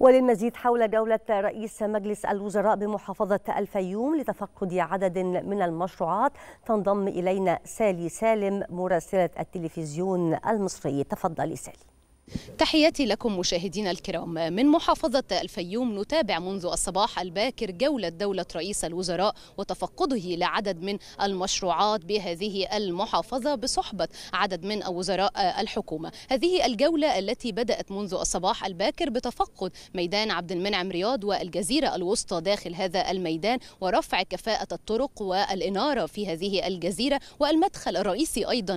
وللمزيد حول جولة رئيس مجلس الوزراء بمحافظة الفيوم لتفقد عدد من المشروعات تنضم إلينا سالي سالم مراسلة التلفزيون المصري تفضلي سالي تحياتي لكم مشاهدينا الكرام من محافظة الفيوم نتابع منذ الصباح الباكر جولة دولة رئيس الوزراء وتفقده لعدد من المشروعات بهذه المحافظة بصحبة عدد من وزراء الحكومة هذه الجولة التي بدأت منذ الصباح الباكر بتفقد ميدان عبد المنعم رياض والجزيرة الوسطى داخل هذا الميدان ورفع كفاءة الطرق والإنارة في هذه الجزيرة والمدخل الرئيسي أيضا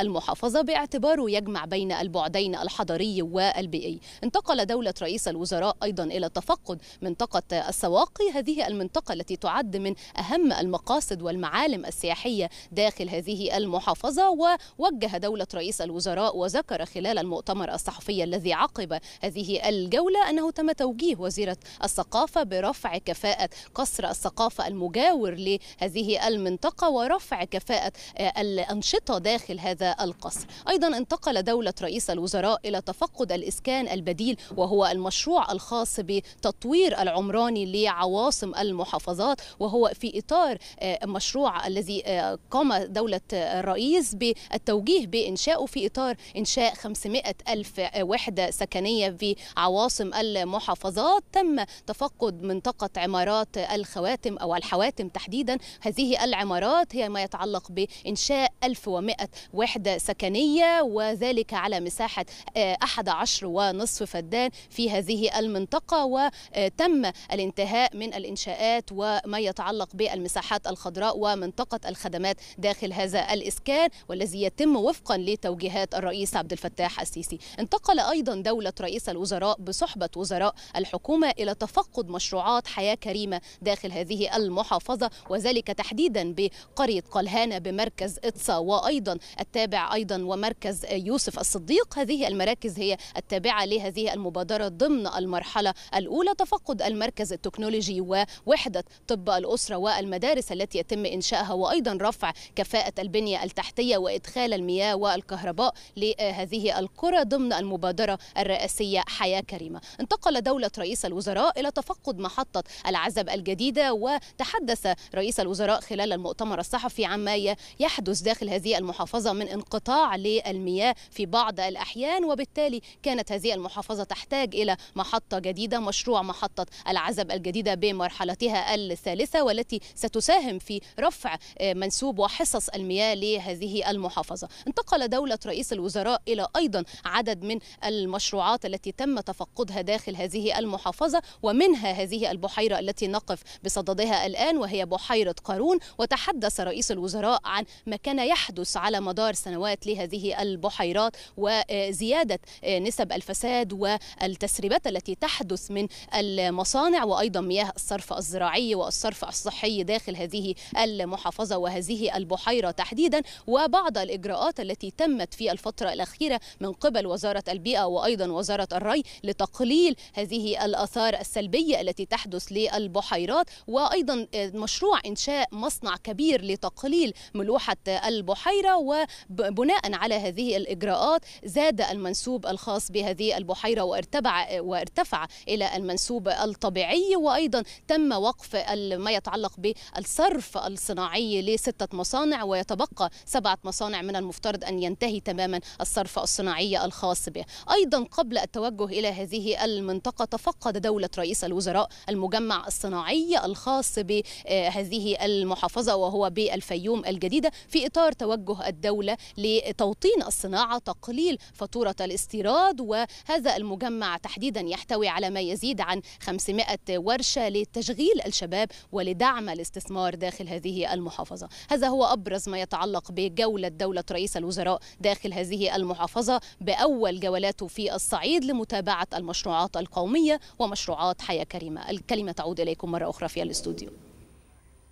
للمحافظة باعتباره يجمع بين البعدين الحضر الحضري والبيئي انتقل دولة رئيس الوزراء أيضا إلى تفقد منطقة السواقي هذه المنطقة التي تعد من أهم المقاصد والمعالم السياحية داخل هذه المحافظة ووجه دولة رئيس الوزراء وذكر خلال المؤتمر الصحفي الذي عقب هذه الجولة أنه تم توجيه وزيرة الثقافة برفع كفاءة قصر الثقافة المجاور لهذه المنطقة ورفع كفاءة الأنشطة داخل هذا القصر أيضا انتقل دولة رئيس الوزراء إلى تفقد الإسكان البديل وهو المشروع الخاص بتطوير العمراني لعواصم المحافظات وهو في إطار آه، مشروع الذي آه، قام دولة الرئيس بالتوجيه بإنشائه في إطار إنشاء 500 ألف وحدة سكنية في عواصم المحافظات تم تفقد منطقة عمارات الخواتم أو الحواتم تحديدا هذه العمارات هي ما يتعلق بإنشاء 1100 وحدة سكنية وذلك على مساحة آه، أحد عشر ونصف فدان في هذه المنطقة وتم الانتهاء من الإنشاءات وما يتعلق بالمساحات الخضراء ومنطقة الخدمات داخل هذا الإسكان والذي يتم وفقا لتوجيهات الرئيس عبد الفتاح السيسي انتقل أيضا دولة رئيس الوزراء بصحبة وزراء الحكومة إلى تفقد مشروعات حياة كريمة داخل هذه المحافظة وذلك تحديدا بقرية قلهانة بمركز إطسا وأيضا التابع أيضا ومركز يوسف الصديق هذه المراكز مراكز هي التابعة لهذه المبادرة ضمن المرحلة الأولى تفقد المركز التكنولوجي ووحدة طب الأسرة والمدارس التي يتم إنشائها وأيضا رفع كفاءة البنية التحتية وإدخال المياه والكهرباء لهذه القرى ضمن المبادرة الرئاسية حياة كريمة انتقل دولة رئيس الوزراء إلى تفقد محطة العزب الجديدة وتحدث رئيس الوزراء خلال المؤتمر الصحفي عما يحدث داخل هذه المحافظة من انقطاع للمياه في بعض الأحيان وبالتالي وبالتالي كانت هذه المحافظة تحتاج إلى محطة جديدة مشروع محطة العزب الجديدة بمرحلتها الثالثة والتي ستساهم في رفع آه، منسوب وحصص المياه لهذه المحافظة انتقل دولة رئيس الوزراء إلى أيضا عدد من المشروعات التي تم تفقدها داخل هذه المحافظة ومنها هذه البحيرة التي نقف بصددها الآن وهي بحيرة قارون وتحدث رئيس الوزراء عن ما كان يحدث على مدار سنوات لهذه البحيرات وزيادة ارتفعت آه، نسب الفساد والتسريبات التي تحدث من المصانع وايضا مياه الصرف الزراعي والصرف الصحي داخل هذه المحافظه وهذه البحيره تحديدا وبعض الاجراءات التي تمت في الفتره الاخيره من قبل وزاره البيئه وايضا وزاره الري لتقليل هذه الاثار السلبيه التي تحدث للبحيرات وايضا آه، مشروع انشاء مصنع كبير لتقليل ملوحه البحيره وبناء على هذه الاجراءات زاد المنسوب المنسوب الخاص بهذه البحيرة وارتبع وارتفع إلى المنسوب الطبيعي وأيضا تم وقف ما يتعلق بالصرف الصناعي لستة مصانع ويتبقى سبعة مصانع من المفترض أن ينتهي تماما الصرف الصناعي الخاص به أيضا قبل التوجه إلى هذه المنطقة تفقد دولة رئيس الوزراء المجمع الصناعي الخاص بهذه المحافظة وهو بالفيوم الجديدة في إطار توجه الدولة لتوطين الصناعة تقليل فاتورة الاستيراد وهذا المجمع تحديدا يحتوي على ما يزيد عن 500 ورشة لتشغيل الشباب ولدعم الاستثمار داخل هذه المحافظة هذا هو أبرز ما يتعلق بجولة دولة رئيس الوزراء داخل هذه المحافظة بأول جولاته في الصعيد لمتابعة المشروعات القومية ومشروعات حياة كريمة الكلمة تعود إليكم مرة أخرى في الاستوديو